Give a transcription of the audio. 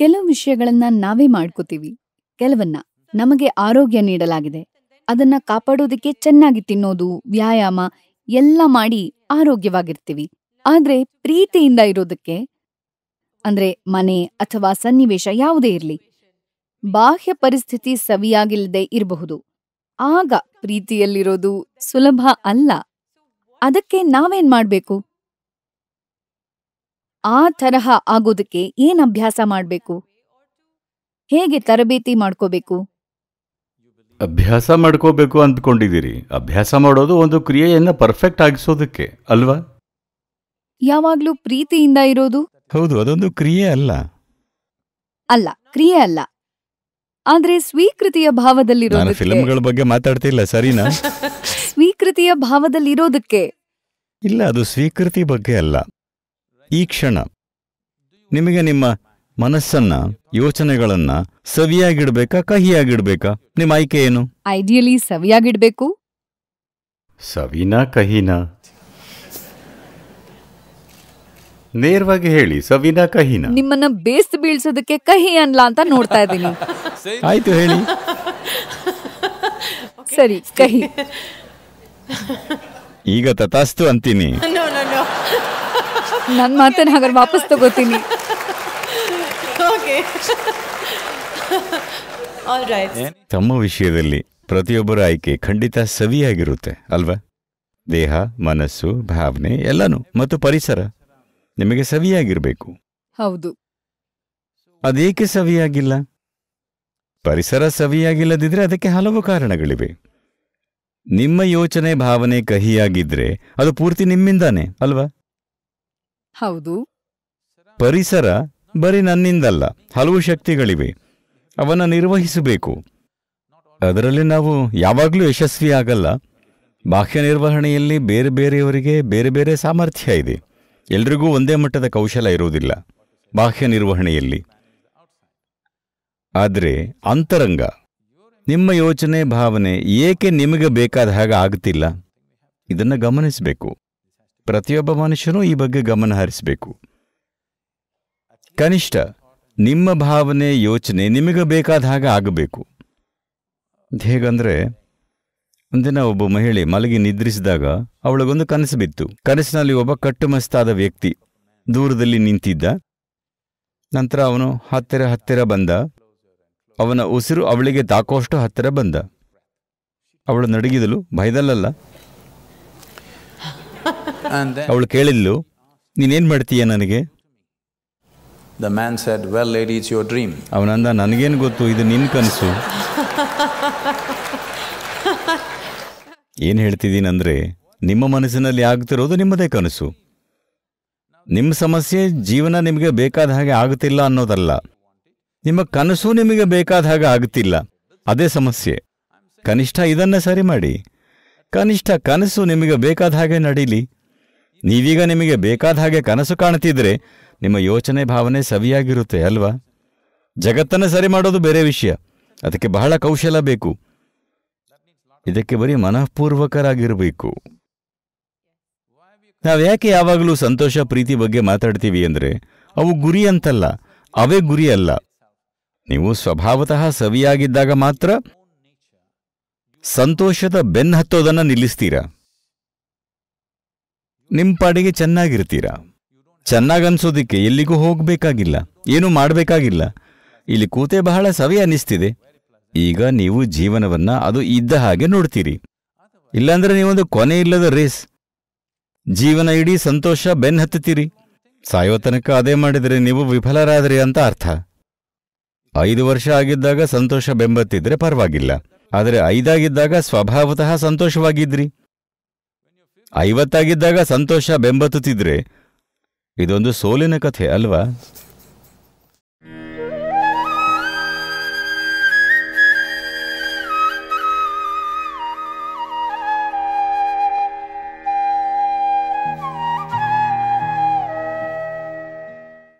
ಕೆಲವು ವಿಷಯಗಳನ್ನ ನಾವೇ ಮಾಡ್ಕೋತೀವಿ ಕೆಲವನ್ನ ನಮಗೆ ಆರೋಗ್ಯ ನೀಡಲಾಗಿದೆ ಅದನ್ನ ಕಾಪಾಡೋದಕ್ಕೆ ಚೆನ್ನಾಗಿ ತಿನ್ನೋದು ವ್ಯಾಯಾಮ ಎಲ್ಲ ಮಾಡಿ ಆರೋಗ್ಯವಾಗಿರ್ತೀವಿ ಆದ್ರೆ ಪ್ರೀತಿಯಿಂದ ಇರೋದಕ್ಕೆ ಅಂದ್ರೆ ಮನೆ ಅಥವಾ ಸನ್ನಿವೇಶ ಯಾವುದೇ ಇರಲಿ ಬಾಹ್ಯ ಪರಿಸ್ಥಿತಿ ಸವಿಯಾಗಿಲ್ಲದೆ ಇರಬಹುದು ಆಗ ಪ್ರೀತಿಯಲ್ಲಿರೋದು ಸುಲಭ ಅಲ್ಲ ಅದಕ್ಕೆ ನಾವೇನ್ ಮಾಡ್ಬೇಕು ಆ ತರಹ ಆಗೋದಕ್ಕೆ ಏನ್ ಅಭ್ಯಾಸ ಮಾಡಬೇಕು ಹೇಗೆ ತರಬೇತಿ ಮಾಡ್ಕೋಬೇಕು ಅಭ್ಯಾಸ ಮಾಡ್ಕೋಬೇಕು ಅಂದ್ಕೊಂಡಿದ್ದೀರಿ ಅಭ್ಯಾಸ ಮಾಡೋದು ಒಂದು ಕ್ರಿಯೆಯನ್ನ ಪರ್ಫೆಕ್ಟ್ ಆಗಿಸೋದಕ್ಕೆ ಅಲ್ವಾ ಯಾವಾಗ್ಲೂ ಪ್ರೀತಿಯಿಂದ ಇರೋದು ಹೌದು ಅದೊಂದು ಕ್ರಿಯೆ ಅಲ್ಲ ಅಲ್ಲ ಕ್ರಿಯೆ ಅಲ್ಲ ಆದ್ರೆ ಸ್ವೀಕೃತಿಯ ಭಾವದಲ್ಲಿರೋದು ಫಿಲ್ಮ್ಗಳ ಬಗ್ಗೆ ಮಾತಾಡ್ತಿಲ್ಲ ಸರಿನಾ ಸ್ವೀಕೃತಿಯ ಭಾವದಲ್ಲಿರೋದಕ್ಕೆ ಇಲ್ಲ ಅದು ಸ್ವೀಕೃತಿ ಬಗ್ಗೆ ಅಲ್ಲ ಈ ಕ್ಷಣ ನಿಮಗೆ ನಿಮ್ಮ ಮನಸ್ಸನ್ನ ಯೋಚನೆಗಳನ್ನ ಸವಿಯಾಗಿಡ್ಬೇಕಾ ಕಹಿಯಾಗಿಡ್ಬೇಕಾ ನಿಮ್ಮ ಆಯ್ಕೆ ಏನು ಐಡಿಯಲಿ ಸವಿಯಾಗಿಡ್ಬೇಕು ಸವಿನಾ ಕಹಿನ ನೇರವಾಗಿ ಹೇಳಿ ಸವಿನ ಕಹಿನ ನಿಮ್ಮನ್ನ ಬೇಸ್ ಬೀಳ್ಸೋದಕ್ಕೆ ಕಹಿ ಅನ್ಲ ಅಂತ ನೋಡ್ತಾ ಇದ್ದೀನಿ ಆಯ್ತು ಹೇಳಿ ಸರಿ ಕಹಿ ಈಗ ತಥಾಸ್ತು ಅಂತೀನಿ ನನ್ನ ಮಾತನ್ನು ಹಾಗಾದ್ರೆ ವಾಪಸ್ ತಗೋತೀನಿ ತಮ್ಮ ವಿಷಯದಲ್ಲಿ ಪ್ರತಿಯೊಬ್ಬರ ಆಯ್ಕೆ ಖಂಡಿತ ಸವಿಯಾಗಿರುತ್ತೆ ಅಲ್ವಾ ದೇಹ ಮನಸ್ಸು ಭಾವನೆ ಎಲ್ಲನೂ ಮತ್ತು ಪರಿಸರ ನಿಮಗೆ ಸವಿಯಾಗಿರಬೇಕು ಹೌದು ಅದೇಕೆ ಸವಿಯಾಗಿಲ್ಲ ಪರಿಸರ ಸವಿಯಾಗಿಲ್ಲದಿದ್ರೆ ಅದಕ್ಕೆ ಹಲವು ಕಾರಣಗಳಿವೆ ನಿಮ್ಮ ಯೋಚನೆ ಭಾವನೆ ಕಹಿಯಾಗಿದ್ರೆ ಅದು ಪೂರ್ತಿ ನಿಮ್ಮಿಂದಾನೆ ಅಲ್ವಾ ಹೌದು ಪರಿಸರ ಬರೀ ನನ್ನಿಂದಲ್ಲ ಹಲವು ಶಕ್ತಿಗಳಿವೆ ಅವನ್ನ ನಿರ್ವಹಿಸಬೇಕು ಅದರಲ್ಲಿ ನಾವು ಯಾವಾಗಲೂ ಯಶಸ್ವಿ ಆಗಲ್ಲ ಬಾಹ್ಯ ನಿರ್ವಹಣೆಯಲ್ಲಿ ಬೇರೆ ಬೇರೆಯವರಿಗೆ ಬೇರೆ ಬೇರೆ ಸಾಮರ್ಥ್ಯ ಇದೆ ಎಲ್ರಿಗೂ ಒಂದೇ ಮಟ್ಟದ ಕೌಶಲ ಇರುವುದಿಲ್ಲ ಬಾಹ್ಯ ನಿರ್ವಹಣೆಯಲ್ಲಿ ಆದರೆ ಅಂತರಂಗ ನಿಮ್ಮ ಯೋಚನೆ ಭಾವನೆ ಏಕೆ ನಿಮಗೆ ಬೇಕಾದ ಹಾಗೆ ಆಗ್ತಿಲ್ಲ ಇದನ್ನು ಗಮನಿಸಬೇಕು ಪ್ರತಿಯೊಬ್ಬ ಮನುಷ್ಯನೂ ಈ ಬಗ್ಗೆ ಗಮನ ಹರಿಸಬೇಕು ಕನಿಷ್ಠ ನಿಮ್ಮ ಭಾವನೆ ಯೋಚನೆ ನಿಮಗೆ ಬೇಕಾದ ಹಾಗೆ ಆಗಬೇಕು ಹೇಗಂದರೆ ಒಂದಿನ ಒಬ್ಬ ಮಹಿಳೆ ಮಲಗಿ ನಿದ್ರಿಸಿದಾಗ ಅವಳಿಗೊಂದು ಕನಸು ಬಿತ್ತು ಕನಸಿನಲ್ಲಿ ಒಬ್ಬ ಕಟ್ಟುಮಸ್ತಾದ ವ್ಯಕ್ತಿ ದೂರದಲ್ಲಿ ನಿಂತಿದ್ದ ನಂತರ ಅವನು ಹತ್ತಿರ ಹತ್ತಿರ ಬಂದ ಅವನ ಉಸಿರು ಅವಳಿಗೆ ತಾಕೋಷ್ಟು ಹತ್ತಿರ ಬಂದ ಅವಳು ನಡುಗಿದಳು ಭಯದಲ್ಲಲ್ಲ ಅವಳು ಕೇಳಿದ್ಲು ನೀನೇನ್ ಮಾಡ್ತೀಯ ನನಗೆ the man said well lady your dream ಅವನಂದ ನನಗೇನು ಗೊತ್ತು ಇದು ನಿನ್ ಕನಸು ಏನು ಹೇಳ್ತಿದ್ದೀನಂದ್ರೆ ನಿಮ್ಮ ಮನಸ್ಸಿನಲ್ಲಿ ಆಗ್ತಿರೋದು ನಿಮ್ಮದೇ ಕನಸು ನಿಮ್ಮ ಸಮಸ್ಯೆ ಜೀವನ ನಿಮಗೆ ಬೇಕಾದ ಹಾಗೆ ಆಗುತ್ತಿಲ್ಲ ಅನ್ನೋದಲ್ಲ ನಿಮ್ಮ ಕನಸು ನಿಮಗೆ ಬೇಕಾದ ಹಾಗೆ ಆಗುತ್ತಿಲ್ಲ ಅದೇ ಸಮಸ್ಯೆ ಕನಿಷ್ಠ ಇದನ್ನ ಸರಿ ಮಾಡಿ ಕನಿಷ್ಠ ಕನಸು ನಿಮಗೆ ಬೇಕಾದ ಹಾಗೆ ನಡೀಲಿ ನೀವೀಗ ನಿಮಗೆ ಬೇಕಾದ ಹಾಗೆ ಕನಸು ಕಾಣ್ತಿದ್ರೆ ನಿಮ್ಮ ಯೋಚನೆ ಭಾವನೆ ಸವಿಯಾಗಿರುತ್ತೆ ಅಲ್ವಾ ಜಗತ್ತನ್ನು ಸರಿ ಮಾಡೋದು ಬೇರೆ ವಿಷಯ ಅದಕ್ಕೆ ಬಹಳ ಕೌಶಲ ಬೇಕು ಇದಕ್ಕೆ ಬರೀ ಮನಃಪೂರ್ವಕರಾಗಿರಬೇಕು ನಾವು ಯಾಕೆ ಯಾವಾಗಲೂ ಸಂತೋಷ ಪ್ರೀತಿ ಬಗ್ಗೆ ಮಾತಾಡ್ತೀವಿ ಅಂದರೆ ಅವು ಗುರಿ ಅಂತಲ್ಲ ಅವೇ ಗುರಿ ಅಲ್ಲ ನೀವು ಸ್ವಭಾವತಃ ಸವಿಯಾಗಿದ್ದಾಗ ಮಾತ್ರ ಸಂತೋಷದ ಬೆನ್ನ ಹತ್ತೋದನ್ನು ನಿಲ್ಲಿಸ್ತೀರಾ ನಿಮ್ಮ ಪಾಡಿಗೆ ಚೆನ್ನಾಗಿರ್ತೀರಾ ಚೆನ್ನಾಗಿ ಅನ್ಸೋದಿಕ್ಕೆ ಎಲ್ಲಿಗೂ ಹೋಗಬೇಕಾಗಿಲ್ಲ ಏನೂ ಮಾಡಬೇಕಾಗಿಲ್ಲ ಇಲ್ಲಿ ಕೂತೆ ಬಹಳ ಸವಿ ಅನಿಸ್ತಿದೆ ಈಗ ನೀವು ಜೀವನವನ್ನ ಅದು ಇದ್ದ ಹಾಗೆ ನೋಡ್ತೀರಿ ಇಲ್ಲಾಂದ್ರೆ ನೀವೊಂದು ಕೊನೆ ಇಲ್ಲದ ರೇಸ್ ಜೀವನ ಇಡೀ ಸಂತೋಷ ಬೆನ್ ಹತ್ತುತ್ತೀರಿ ಸಾಯೋ ಅದೇ ಮಾಡಿದರೆ ನೀವು ವಿಫಲರಾದ್ರಿ ಅಂತ ಅರ್ಥ ಐದು ವರ್ಷ ಆಗಿದ್ದಾಗ ಸಂತೋಷ ಬೆಂಬತ್ತಿದ್ರೆ ಪರವಾಗಿಲ್ಲ ಆದರೆ ಐದಾಗಿದ್ದಾಗ ಸ್ವಭಾವತಃ ಸಂತೋಷವಾಗಿದ್ರಿ ಐವತ್ತಾಗಿದ್ದಾಗ ಸಂತೋಷ ಬೆಂಬತ್ತುತ್ತಿದ್ರೆ ಇದೊಂದು ಸೋಲಿನ ಕಥೆ ಅಲ್ವಾ